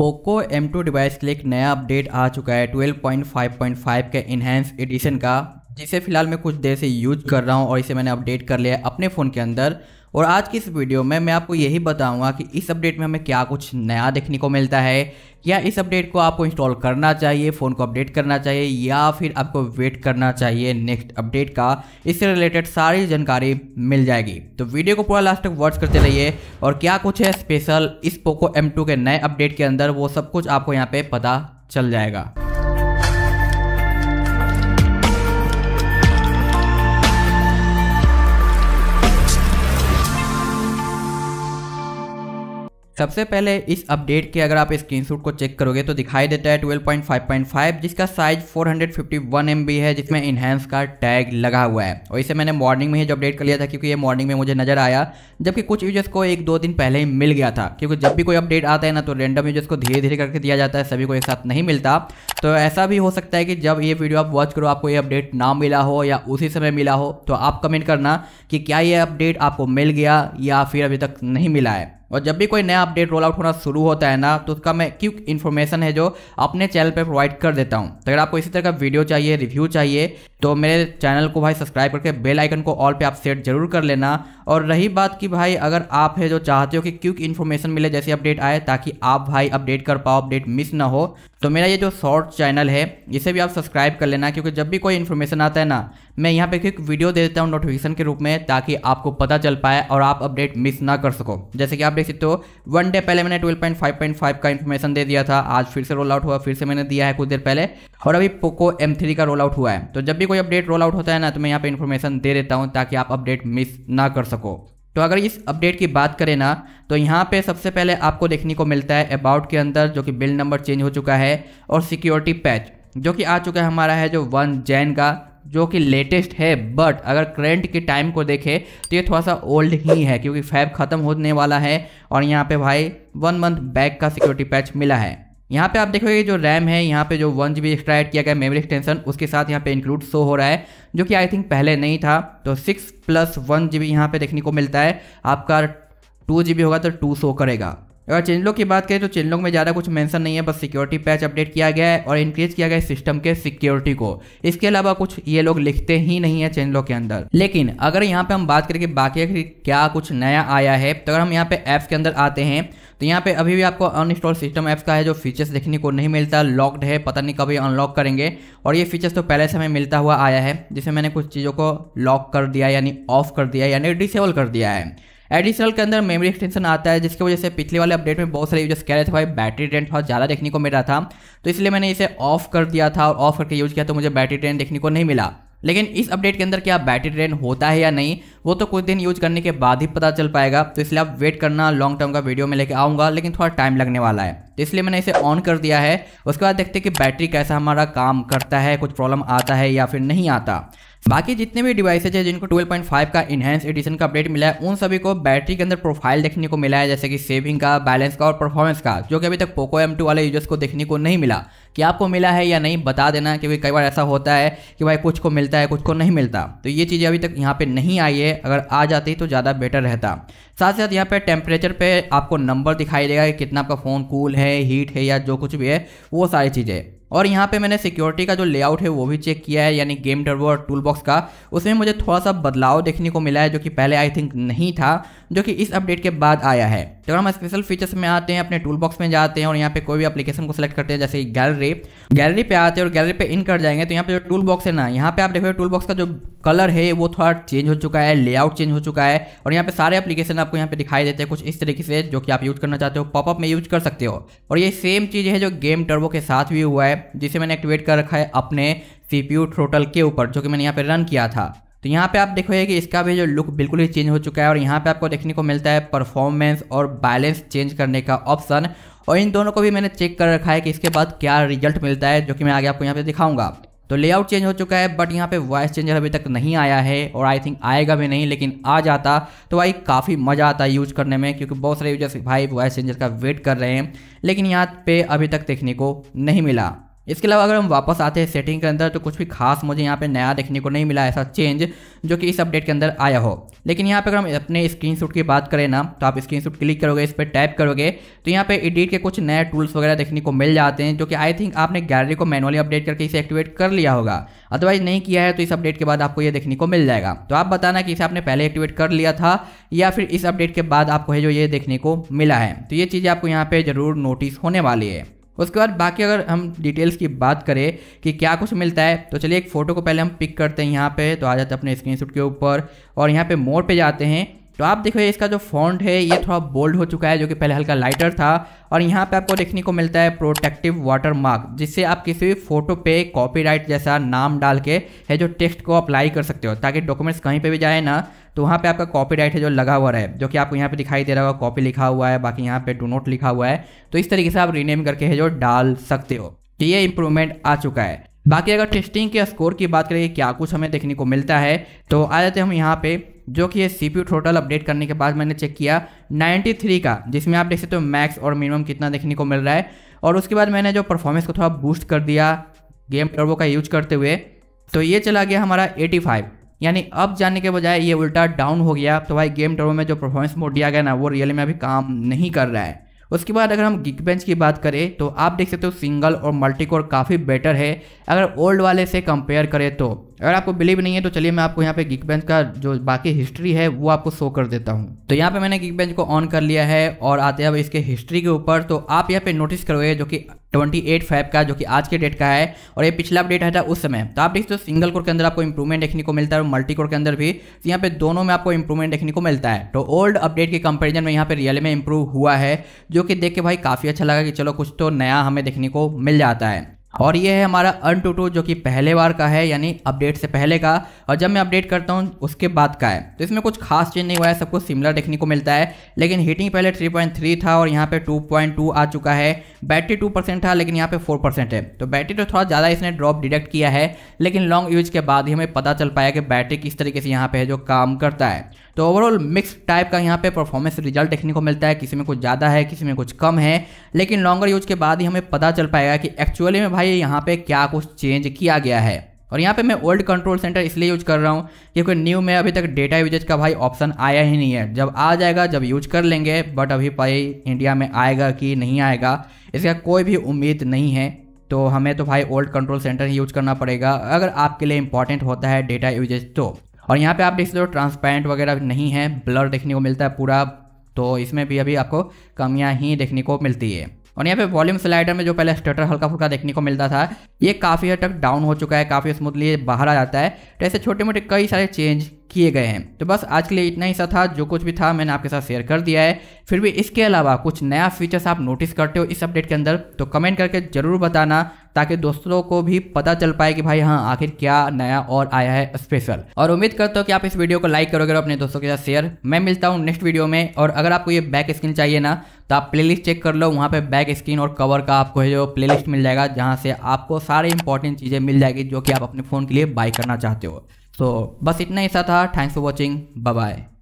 Poco M2 device के लिए एक नया अपडेट आ चुका है 12.5.5 के इन्हेंस एडिशन का जिसे फिलहाल मैं कुछ देर से यूज कर रहा हूँ और इसे मैंने अपडेट कर लिया है अपने फ़ोन के अंदर और आज की इस वीडियो में मैं आपको यही बताऊंगा कि इस अपडेट में हमें क्या कुछ नया देखने को मिलता है या इस अपडेट को आपको इंस्टॉल करना चाहिए फ़ोन को अपडेट करना चाहिए या फिर आपको वेट करना चाहिए नेक्स्ट अपडेट का इससे रिलेटेड सारी जानकारी मिल जाएगी तो वीडियो को पूरा लास्ट तक वॉच करते रहिए और क्या कुछ है स्पेशल इस पोको एम के नए अपडेट के अंदर वो सब कुछ आपको यहाँ पर पता चल जाएगा सबसे पहले इस अपडेट के अगर आप स्क्रीनशॉट को चेक करोगे तो दिखाई देता है 12.5.5 जिसका साइज 451 MB है जिसमें इनहेंस का टैग लगा हुआ है और इसे मैंने मॉर्निंग में ही जो अपडेट कर लिया था क्योंकि ये मॉर्निंग में मुझे नजर आया जबकि कुछ यूजर्स को एक दो दिन पहले ही मिल गया था क्योंकि जब भी कोई अपडेट आता है ना तो रेंडम यूजर्स को धीरे धीरे करके दिया जाता है सभी को एक साथ नहीं मिलता तो ऐसा भी हो सकता है कि जब ये वीडियो आप वॉच करो आपको ये अपडेट ना मिला हो या उसी समय मिला हो तो आप कमेंट करना कि क्या ये अपडेट आपको मिल गया या फिर अभी तक नहीं मिला है और जब भी कोई नया अपडेट रोल आउट होना शुरू होता है ना तो उसका मैं क्यूक इन्फॉर्मेशन है जो अपने चैनल पर प्रोवाइड कर देता हूँ तो अगर आपको इसी तरह का वीडियो चाहिए रिव्यू चाहिए तो मेरे चैनल को भाई सब्सक्राइब करके बेल आइकन को ऑल पे आप सेट जरूर कर लेना और रही बात कि भाई अगर आप है जो चाहते हो कि क्यूक इन्फॉर्मेशन मिले जैसे अपडेट आए ताकि आप भाई अपडेट कर पाओ अपडेट मिस ना हो तो मेरा ये जो शॉर्ट चैनल है इसे भी आप सब्सक्राइब कर लेना क्योंकि जब भी कोई इन्फॉर्मेशन आता है ना मैं यहाँ पे एक वीडियो दे देता हूँ नोटिफिकेशन के रूप में ताकि आपको पता चल पाए और आप अपडेट मिस ना कर सको जैसे कि आप देख सकते हो वन डे पहले मैंने 12.5.5 का इन्फॉर्मेशन दे दिया था आज फिर से रोल आउट हुआ फिर से मैंने दिया है कुछ देर पहले और अभी पोको एम का रोल आउट हुआ है तो जब भी कोई अपडेट रोल आउट होता है ना तो मैं यहाँ पे इन्फॉर्मेशन दे देता हूँ ताकि आप अपडेट मिस ना कर सको तो अगर इस अपडेट की बात करें ना तो यहाँ पे सबसे पहले आपको देखने को मिलता है अबाउट के अंदर जो कि बिल नंबर चेंज हो चुका है और सिक्योरिटी पैच जो कि आ चुका है हमारा है जो वन जैन का जो कि लेटेस्ट है बट अगर करेंट के टाइम को देखें तो ये थोड़ा सा ओल्ड ही है क्योंकि फैब ख़त्म होने वाला है और यहाँ पे भाई वन मंथ बैक का सिक्योरिटी पैच मिला है यहाँ पे आप देखोगे जो रैम है यहाँ पे जो वन जी एक्स्ट्रा ऐड किया गया मेमोरी एक्सटेंशन उसके साथ यहाँ पे इंक्लूड शो हो रहा है जो कि आई थिंक पहले नहीं था तो सिक्स प्लस वन जी बी यहाँ पे देखने को मिलता है आपका टू जी बी होगा तो टू शो करेगा अगर चेंजलॉग की बात करें तो चेंजलॉग में ज़्यादा कुछ मेंशन नहीं है बस सिक्योरिटी पैच अपडेट किया गया है और इंक्रीज किया गया है सिस्टम के सिक्योरिटी को इसके अलावा कुछ ये लोग लिखते ही नहीं है चेंजलॉग के अंदर लेकिन अगर यहाँ पे हम बात करें कि बाकी क्या कुछ नया आया है तो अगर हम यहाँ पे ऐप्स के अंदर आते हैं तो यहाँ पे अभी भी आपको अनइंस्टॉल सिस्टम ऐप्स का है जो फीचर्स देखने को नहीं मिलता लॉक्ड है पता नहीं कभी अनलॉक करेंगे और ये फीचर्स तो पहले से हमें मिलता हुआ आया है जिसे मैंने कुछ चीज़ों को लॉक कर दिया यानी ऑफ कर दिया यानी डिसेबल कर दिया है एडिशनल के अंदर मेमोरी एक्सटेंशन आता है जिसकी वजह से पिछले वाले अपडेट में बहुत सारे यूजर्स कह रहे थे भाई बैटरी ड्रेन बहुत ज़्यादा देखने को मिल रहा था तो इसलिए मैंने इसे ऑफ कर दिया था और ऑफ करके यूज़ किया तो मुझे बैटरी ड्रेन देखने को नहीं मिला लेकिन इस अपडेट के अंदर क्या बैटरी ड्रेन होता है या नहीं वो तो कुछ दिन यूज करने के बाद ही पता चल पाएगा तो इसलिए आप वेट करना लॉन्ग टर्म का वीडियो में लेके आऊँगा लेकिन थोड़ा टाइम लगने वाला है तो इसलिए मैंने इसे ऑन कर दिया है उसके बाद देखते हैं कि बैटरी कैसा हमारा काम करता है कुछ प्रॉब्लम आता है या फिर नहीं आता बाकी जितने भी डिवाइसेज है जिनको 12.5 का इनहेंस एडिशन का अपडेट मिला है उन सभी को बैटरी के अंदर प्रोफाइल देखने को मिला है जैसे कि सेविंग का बैलेंस का और परफॉर्मेंस का जो कि अभी तक पोको एम वाले यूजर्स को देखने को नहीं मिला कि आपको मिला है या नहीं बता देना क्योंकि कई बार ऐसा होता है कि भाई कुछ को मिलता है कुछ को नहीं मिलता तो ये चीज़ें अभी तक यहाँ पर नहीं आई है अगर आ जाती तो ज़्यादा बेटर रहता साथ साथ यहाँ पर टेम्परेचर पर आपको नंबर दिखाई देगा कि कितना आपका फ़ोन कूल है हीट है या जो कुछ भी है वो सारी चीज़ें और यहाँ पे मैंने सिक्योरिटी का जो लेआउट है वो भी चेक किया है यानी गेम टर्बो और टूल बॉक्स का उसमें मुझे थोड़ा सा बदलाव देखने को मिला है जो कि पहले आई थिंक नहीं था जो कि इस अपडेट के बाद आया है जब हम स्पेशल फीचर्स में आते हैं अपने टूल बॉक्स में जाते हैं और यहाँ पे कोई भी अपलीकेशन को सिलेक्ट करते हैं जैसे गैलरी गैलरी पे आते हैं और गैलरी पे इन कर जाएंगे तो यहाँ पे जो टूल बॉक्स है ना यहाँ पे आप देखोगे टूल बॉक्स का जो कलर है वो थोड़ा चेंज हो चुका है लेआउट चेंज हो चुका है और यहाँ पे सारे अपलीकेशन आपको यहाँ पे दिखाई देते हैं कुछ इस तरीके से जो कि आप यूज करना चाहते हो पॉपअप में यूज कर सकते हो और ये सेम चीज़ है जो गेम टर्बो के साथ भी हुआ है जिसे मैंने एक्टिवेट कर रखा है अपने सीपीयू थ्रोटल के ऊपर जो कि मैंने यहाँ पे रन किया था तो यहाँ पे आप देखोगे कि इसका भी जो लुक बिल्कुल ही चेंज हो चुका है और यहाँ पे आपको देखने को मिलता है परफॉर्मेंस और बैलेंस चेंज करने का ऑप्शन और इन दोनों को भी मैंने चेक कर रखा है कि इसके बाद क्या रिजल्ट मिलता है जो कि मैं आगे आपको यहाँ पे दिखाऊंगा तो लेआउट चेंज हो चुका है बट यहाँ पे वॉइस चेंजर अभी तक नहीं आया है और आई थिंक आएगा भी नहीं लेकिन आ जाता तो भाई काफ़ी मज़ा आता है यूज करने में क्योंकि बहुत सारे यूजर्स भाई वॉइस चेंजर का वेट कर रहे हैं लेकिन यहाँ पे अभी तक देखने को नहीं मिला इसके अलावा अगर हम वापस आते हैं सेटिंग के अंदर तो कुछ भी खास मुझे यहाँ पे नया देखने को नहीं मिला ऐसा चेंज जो कि इस अपडेट के अंदर आया हो लेकिन यहाँ पे अगर हम अपने शूट की बात करें ना तो आप शूट क्लिक करोगे इस पर टाइप करोगे तो यहाँ पे एडिट के कुछ नए टूल्स वगैरह देखने को मिल जाते हैं जो कि आई थिंक आपने गैलरी को मैनुअली अपडेट करके इसे एक्टिवेट कर लिया होगा अदरवाइज नहीं किया है तो इस अपडेट के बाद आपको ये देखने को मिल जाएगा तो आप बताना कि इसे आपने पहले एक्टिवेट कर लिया था या फिर इस अपडेट के बाद आपको है जो ये देखने को मिला है तो ये चीज़ आपको यहाँ पर ज़रूर नोटिस होने वाली है उसके बाद बाकी अगर हम डिटेल्स की बात करें कि क्या कुछ मिलता है तो चलिए एक फ़ोटो को पहले हम पिक करते हैं यहाँ पे तो आ जाते हैं अपने स्क्रीनशॉट के ऊपर और यहाँ पे मोड़ पे जाते हैं तो आप देखो इसका जो फॉन्ट है ये थोड़ा बोल्ड हो चुका है जो कि पहले हल्का लाइटर था और यहाँ पे आपको देखने को मिलता है प्रोटेक्टिव वाटर मार्क जिससे आप किसी भी फोटो पे कॉपीराइट जैसा नाम डाल के है जो टेक्स्ट को अप्लाई कर सकते हो ताकि डॉक्यूमेंट्स कहीं पे भी जाए ना तो वहाँ पे आपका कॉपीराइट है जो लगा हुआ है जो कि आपको यहाँ पे दिखाई दे रहा होगा कॉपी लिखा हुआ है बाकी यहाँ पे डो नोट लिखा हुआ है तो इस तरीके से आप रीनेम करके है जो डाल सकते हो तो ये इंप्रूवमेंट आ चुका है बाकी अगर टेस्टिंग के स्कोर की बात करें क्या कुछ हमें देखने को मिलता है तो आ जाते हम यहाँ पे जो कि ये सी टोटल अपडेट करने के बाद मैंने चेक किया 93 का जिसमें आप देख सकते हो मैक्स और मिनिमम कितना देखने को मिल रहा है और उसके बाद मैंने जो परफॉर्मेंस को थोड़ा बूस्ट कर दिया गेम टर्बो का यूज करते हुए तो ये चला गया हमारा 85 यानी अप जाने के बजाय ये उल्टा डाउन हो गया तो भाई गेम टर्बो में जो परफॉर्मेंस मोड दिया गया ना वो रियल में अभी काम नहीं कर रहा है उसके बाद अगर हम गिक बेंच की बात करें तो आप देख सकते हो सिंगल और मल्टी कोर काफ़ी बेटर है अगर ओल्ड वाले से कंपेयर करें तो अगर आपको बिलीव नहीं है तो चलिए मैं आपको यहाँ पे गिक बेंच का जो बाकी हिस्ट्री है वो आपको शो कर देता हूँ तो यहाँ पे मैंने गिक बेंच को ऑन कर लिया है और आते हैं अब इसके हिस्ट्री के ऊपर तो आप यहाँ पे नोटिस करोगे जो कि ट्वेंटी एट फाइव का जो कि आज के डेट का है और ये पिछला अपडेट है था उस समय तो आप देखते हो सिंगल कोर के अंदर आपको इंप्रूवमेंट देखने को मिलता है और मल्टी कोर के अंदर भी तो यहाँ पे दोनों में आपको इंप्रूवमेंट देखने को मिलता है तो ओल्ड अपडेट के कंपेरिजन में यहाँ पे रियल में इंप्रूव हुआ है जो कि देख के भाई काफ़ी अच्छा लगा कि चलो कुछ तो नया हमें देखने को मिल जाता है और ये है हमारा अन टू टू जो कि पहले बार का है यानी अपडेट से पहले का और जब मैं अपडेट करता हूँ उसके बाद का है तो इसमें कुछ खास चेंज नहीं हुआ है सब कुछ सिमिलर देखने को मिलता है लेकिन हीटिंग पहले 3.3 था और यहाँ पे 2.2 आ चुका है बैटरी 2% था लेकिन यहाँ पे 4% है तो बैटरी तो थोड़ा ज़्यादा इसने ड्रॉप डिडक्ट किया है लेकिन लॉन्ग यूज के बाद ही हमें पता चल पाया कि बैटरी किस तरीके से यहाँ पर है जो काम करता है तो ओवरऑल मिक्स टाइप का यहाँ पे परफॉर्मेंस रिजल्ट देखने को मिलता है किसी में कुछ ज़्यादा है किसी में कुछ कम है लेकिन लॉन्गर यूज के बाद ही हमें पता चल पाएगा कि एक्चुअली में भाई यहाँ पे क्या कुछ चेंज किया गया है और यहाँ पे मैं ओल्ड कंट्रोल सेंटर इसलिए यूज कर रहा हूँ क्योंकि न्यू में अभी तक डेटा यूजेज का भाई ऑप्शन आया ही नहीं है जब आ जाएगा जब यूज कर लेंगे बट अभी भाई इंडिया में आएगा कि नहीं आएगा इसका कोई भी उम्मीद नहीं है तो हमें तो भाई ओल्ड कंट्रोल सेंटर ही यूज करना पड़ेगा अगर आपके लिए इंपॉर्टेंट होता है डेटा यूजेज तो और यहाँ पे आप देख सकते हो ट्रांसपेरेंट वगैरह नहीं है ब्लर देखने को मिलता है पूरा तो इसमें भी अभी आपको कमियाँ ही देखने को मिलती है और यहाँ पे वॉल्यूम स्लाइडर में जो पहले स्टेटर हल्का फुल्का देखने को मिलता था ये काफ़ी हद तक डाउन हो चुका है काफ़ी स्मूथली बाहर आ जाता है तो ऐसे छोटे मोटे कई सारे चेंज किए गए हैं तो बस आज के लिए इतना ही सा था जो कुछ भी था मैंने आपके साथ शेयर कर दिया है फिर भी इसके अलावा कुछ नया फीचर्स आप नोटिस करते हो इस अपडेट के अंदर तो कमेंट करके ज़रूर बताना ताकि दोस्तों को भी पता चल पाए कि भाई हाँ आखिर क्या नया और आया है स्पेशल और उम्मीद करता हूँ कि आप इस वीडियो को लाइक करोगे और अपने दोस्तों के साथ शेयर मैं मिलता हूँ नेक्स्ट वीडियो में और अगर आपको ये बैक स्क्रीन चाहिए ना तो आप प्ले चेक कर लो वहाँ पे बैक स्क्रीन और कवर का आपको जो प्ले मिल जाएगा जहाँ से आपको सारे इंपॉर्टेंट चीज़ें मिल जाएगी जो कि आप अपने फ़ोन के लिए बाई करना चाहते हो तो बस इतना ही सा था थैंक्स फॉर वॉचिंग बाय